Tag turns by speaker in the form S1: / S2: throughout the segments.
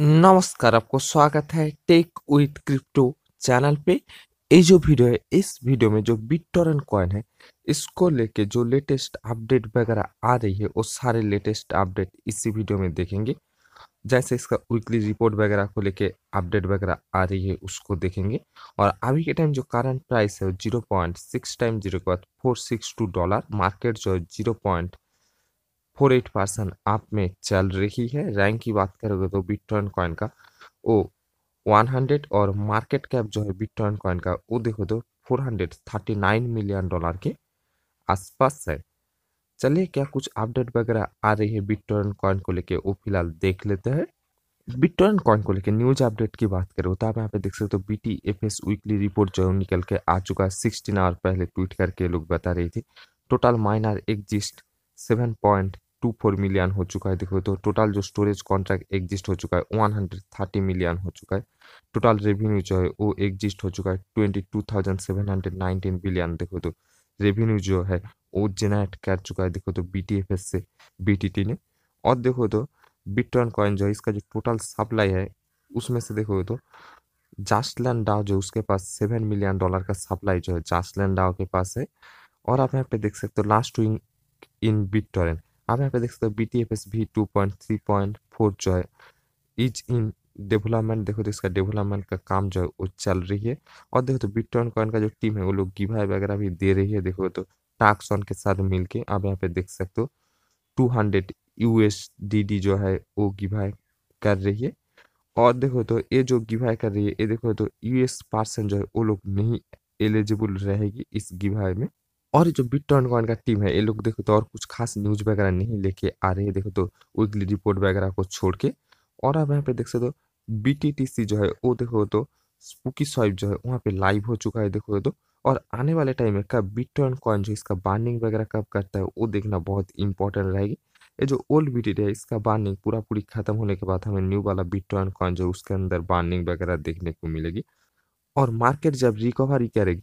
S1: नमस्कार आपको स्वागत है टेक विथ क्रिप्टो चैनल पे ये जो वीडियो है इस वीडियो में जो बिटोरन कॉइन है इसको लेके जो लेटेस्ट अपडेट वगैरह आ रही है वो सारे लेटेस्ट अपडेट इसी वीडियो में देखेंगे जैसे इसका वीकली रिपोर्ट वगैरह को लेके अपडेट वगैरह आ रही है उसको देखेंगे और अभी के टाइम जो करंट प्राइस है zero point six time zero के बाद four six two dollar market जो है zero point four eight percent आप में चल रही है रैंक की बात करोगे तो बिटकॉइन कॉइन का ओ वन हंड्रेड और मार्केट कैप जो है बिटकॉइन कॉइन का वो देखो तो four hundred thirty nine million dollar के आसपास है चलिए क्या कुछ अपडेट वगैरह आ रही है बिटकॉइन कॉइन को लेके वो फिलहाल देख लेते हैं बिटकॉइन कॉइन को लेके न्यूज अपडेट की बात करें तो आप यहाँ पे देख सकते हो B T F S weekly report जो निकल के आ चुका है सिक्सटीन आवर पहले ट्वीट करके लोग बता रही थी total miner exist seven point two four million हो चुका है देखो तो टोटल जो स्टोरेज कॉन्ट्रैक्ट एग्जिस्ट हो चुका है वन हंड्रेड थर्टी मिलियन हो चुका है टोटल रेवेन्यू जो है वो एग्जिस्ट हो चुका है twenty two thousand seven hundred nineteen billion देखो तो रेवेन्यू जो है वो जेनरेट कर चुका है देखो तो बी टी एफ एस से बी टी टी ने और देखो तो बिटकॉइन कॉइन जो है इसका जो टोटल सप्लाई है उसमें से देखो तो जास्टलैंड डाव जो उसके पास सेवन मिलियन डॉलर का सप्लाई जो है जास्टलैंड डाव के पास है और आप यहाँ पे देख सकते हो last wing in BitTorrent आप यहाँ पे देख सकते हो B T F S V two point three point four जो है इज इन डेवलपमेंट देखो तो इसका डेवलपमेंट का काम जो है वो चल रही है और देखो तो बिटकॉइन कॉइन का जो टीम है वो लोग गिभा वगैरह भी दे रही है देखो तो टाक्स ऑन के साथ मिलके आप यहाँ पे देख सकते हो two hundred U S D D जो है वो गिवाई कर रही है और देखो तो ये जो गिवाई कर रही है ये देखो तो यू एस पर्सन जो है वो लोग नहीं एलिजिबल रहेगी इस गिवाई में और जो बिट टॉन कॉइन का टीम है ये लोग देखो तो और कुछ खास न्यूज वगैरह नहीं लेके आ रहे हैं देखो तो वीकली रिपोर्ट वगैरह को छोड़ के और अब यहाँ पे देख सकते हो बी जो है वो देखो तो स्पूकी स्वाइप जो है वहाँ पे लाइव हो चुका है देखो तो और आने वाले टाइम में कब बिटकॉइन कॉइन जो इसका बार्निंग वगैरह कब करता है वो देखना बहुत इंपॉर्टेंट रहेगी ये जो ओल्ड बी है इसका बार्निंग पूरा पूरी खत्म होने के बाद हमें न्यू वाला बिटकॉइन कॉइन जो उसके अंदर बार्निंग वगैरह देखने को मिलेगी और मार्केट जब रिकवरी करेगी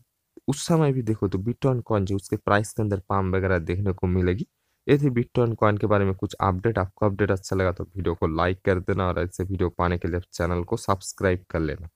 S1: उस समय भी देखो तो बिटकॉइन कॉइन जो उसके प्राइस के अंदर पाम वगैरह देखने को मिलेगी ये थी बिटकॉइन कॉइन के बारे में कुछ अपडेट आपको अपडेट अच्छा लगा तो वीडियो को लाइक कर देना और ऐसे वीडियो पाने के लिए चैनल को सब्सक्राइब कर लेना